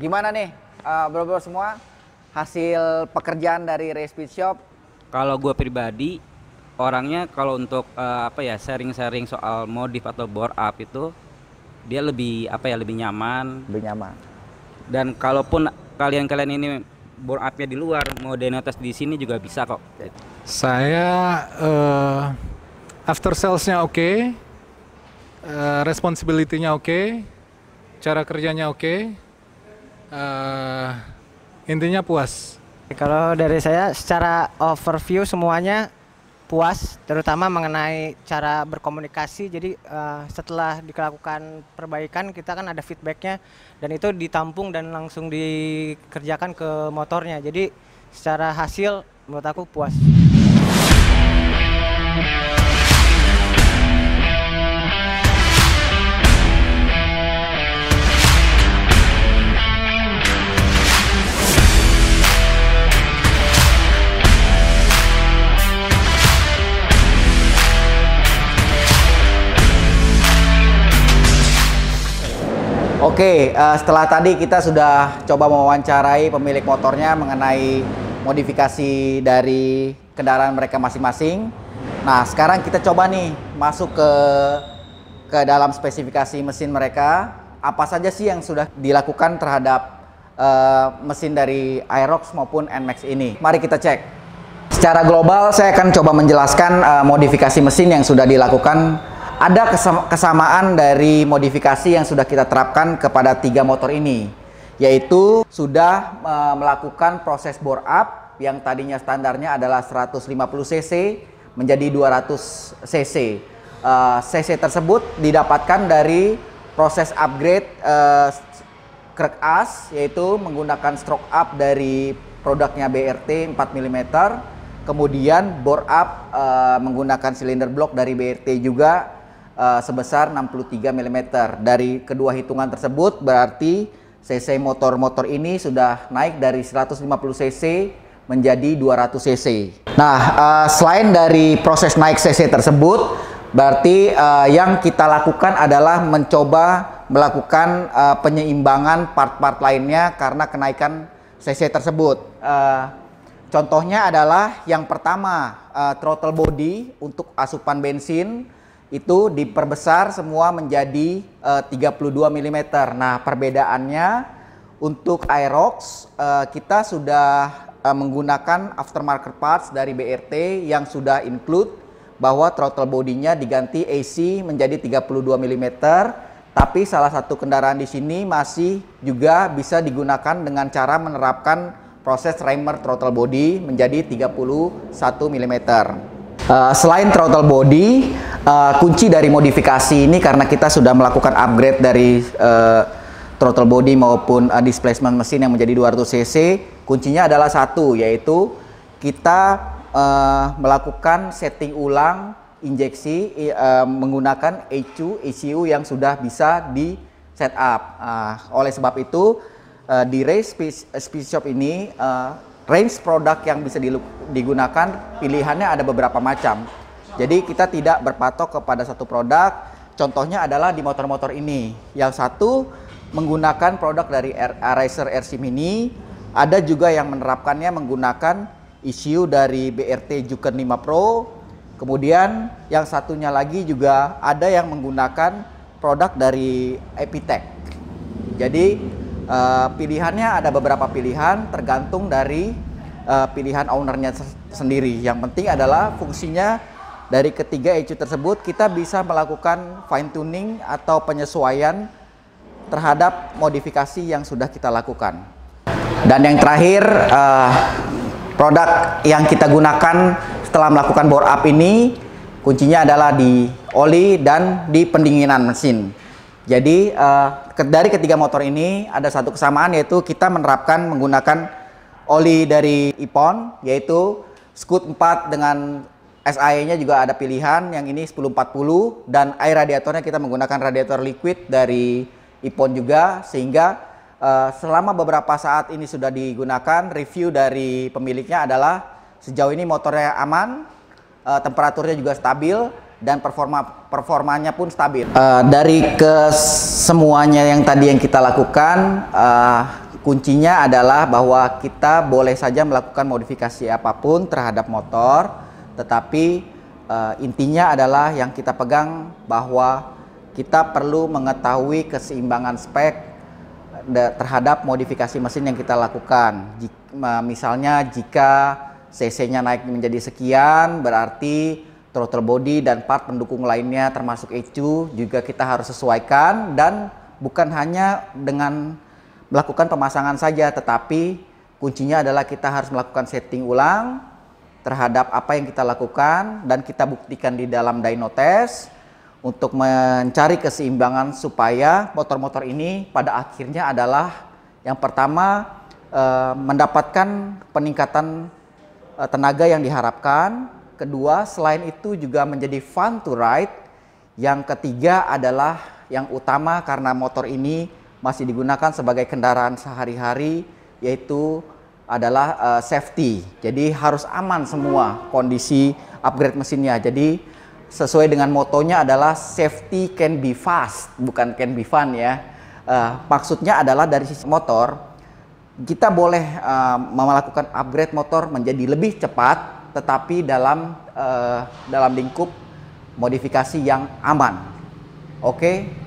Gimana nih, uh, bro-bro semua? Hasil pekerjaan dari Race Speed Shop? Kalau gue pribadi, orangnya kalau untuk uh, apa ya sharing-sharing soal modif atau bore up itu dia lebih apa ya lebih nyaman. Lebih nyaman. Dan kalaupun kalian-kalian ini bore upnya di luar mau denotes di sini juga bisa kok. Saya uh, after salesnya oke, okay, uh, responsibility-nya oke, okay, cara kerjanya oke. Okay, uh, intinya puas. Kalau dari saya secara overview semuanya puas, terutama mengenai cara berkomunikasi. Jadi uh, setelah dilakukan perbaikan, kita kan ada feedbacknya dan itu ditampung dan langsung dikerjakan ke motornya. Jadi secara hasil menurut aku puas. Oke, uh, setelah tadi kita sudah coba mewawancarai pemilik motornya mengenai modifikasi dari kendaraan mereka masing-masing. Nah, sekarang kita coba nih masuk ke ke dalam spesifikasi mesin mereka. Apa saja sih yang sudah dilakukan terhadap uh, mesin dari Aerox maupun NMAX ini? Mari kita cek. Secara global, saya akan coba menjelaskan uh, modifikasi mesin yang sudah dilakukan ada kesamaan dari modifikasi yang sudah kita terapkan kepada tiga motor ini yaitu sudah e, melakukan proses bore up yang tadinya standarnya adalah 150 cc menjadi 200 cc e, cc tersebut didapatkan dari proses upgrade e, as yaitu menggunakan stroke up dari produknya BRT 4 mm kemudian bore up e, menggunakan silinder block dari BRT juga uh, sebesar 63 mm. Dari kedua hitungan tersebut berarti cc motor-motor ini sudah naik dari 150 cc menjadi 200 cc. Nah, uh, selain dari proses naik cc tersebut, berarti uh, yang kita lakukan adalah mencoba melakukan uh, penyeimbangan part-part lainnya karena kenaikan cc tersebut. Uh, contohnya adalah yang pertama uh, throttle body untuk asupan bensin itu diperbesar semua menjadi uh, 32 mm. Nah, perbedaannya untuk Aerox uh, kita sudah uh, menggunakan aftermarket parts dari BRT yang sudah include bahwa throttle bodinya diganti AC menjadi 32 mm. Tapi salah satu kendaraan di sini masih juga bisa digunakan dengan cara menerapkan proses remer throttle body menjadi 31 mm. Uh, selain throttle body, uh, kunci dari modifikasi ini karena kita sudah melakukan upgrade dari uh, throttle body maupun uh, displacement mesin yang menjadi 200 cc kuncinya adalah satu yaitu kita uh, melakukan setting ulang injeksi uh, menggunakan ECU ECU yang sudah bisa di setup uh, oleh sebab itu uh, di race speed shop ini uh, range produk yang bisa digunakan pilihannya ada beberapa macam jadi kita tidak berpatok kepada satu produk. Contohnya adalah di motor-motor ini. Yang satu menggunakan produk dari Racer RC Mini, ada juga yang menerapkannya menggunakan ECU dari BRT Juken 5 Pro. Kemudian yang satunya lagi juga ada yang menggunakan produk dari Epitech. Jadi uh, pilihannya ada beberapa pilihan tergantung dari uh, pilihan ownernya sendiri. Yang penting adalah fungsinya dari ketiga ECU tersebut kita bisa melakukan fine tuning atau penyesuaian terhadap modifikasi yang sudah kita lakukan. Dan yang terakhir, uh, produk yang kita gunakan setelah melakukan bore up ini kuncinya adalah di oli dan di pendinginan mesin. Jadi uh, dari ketiga motor ini ada satu kesamaan yaitu kita menerapkan menggunakan oli dari Ipon yaitu Scoot 4 dengan SI-nya juga ada pilihan yang ini 1040 dan air radiatornya kita menggunakan radiator liquid dari Ipon juga sehingga uh, selama beberapa saat ini sudah digunakan review dari pemiliknya adalah sejauh ini motornya aman, uh, temperaturnya juga stabil dan performa performanya pun stabil. Uh, dari ke semuanya yang tadi yang kita lakukan uh, kuncinya adalah bahwa kita boleh saja melakukan modifikasi apapun terhadap motor tetapi uh, intinya adalah yang kita pegang bahwa kita perlu mengetahui keseimbangan spek eh, terhadap modifikasi mesin yang kita lakukan. Jika, misalnya jika CC-nya naik menjadi sekian, berarti throttle body dan part pendukung lainnya termasuk ECU juga kita harus sesuaikan dan bukan hanya dengan melakukan pemasangan saja, tetapi kuncinya adalah kita harus melakukan setting ulang, terhadap apa yang kita lakukan dan kita buktikan di dalam dyno test untuk mencari keseimbangan supaya motor-motor ini pada akhirnya adalah yang pertama eh, mendapatkan peningkatan eh, tenaga yang diharapkan, kedua selain itu juga menjadi fun to ride, yang ketiga adalah yang utama karena motor ini masih digunakan sebagai kendaraan sehari-hari yaitu adalah uh, safety. Jadi harus aman semua kondisi upgrade mesinnya. Jadi sesuai dengan motonya adalah safety can be fast, bukan can be fun ya. Uh, maksudnya adalah dari sisi motor kita boleh uh, melakukan upgrade motor menjadi lebih cepat, tetapi dalam uh, dalam lingkup modifikasi yang aman. Oke. Okay?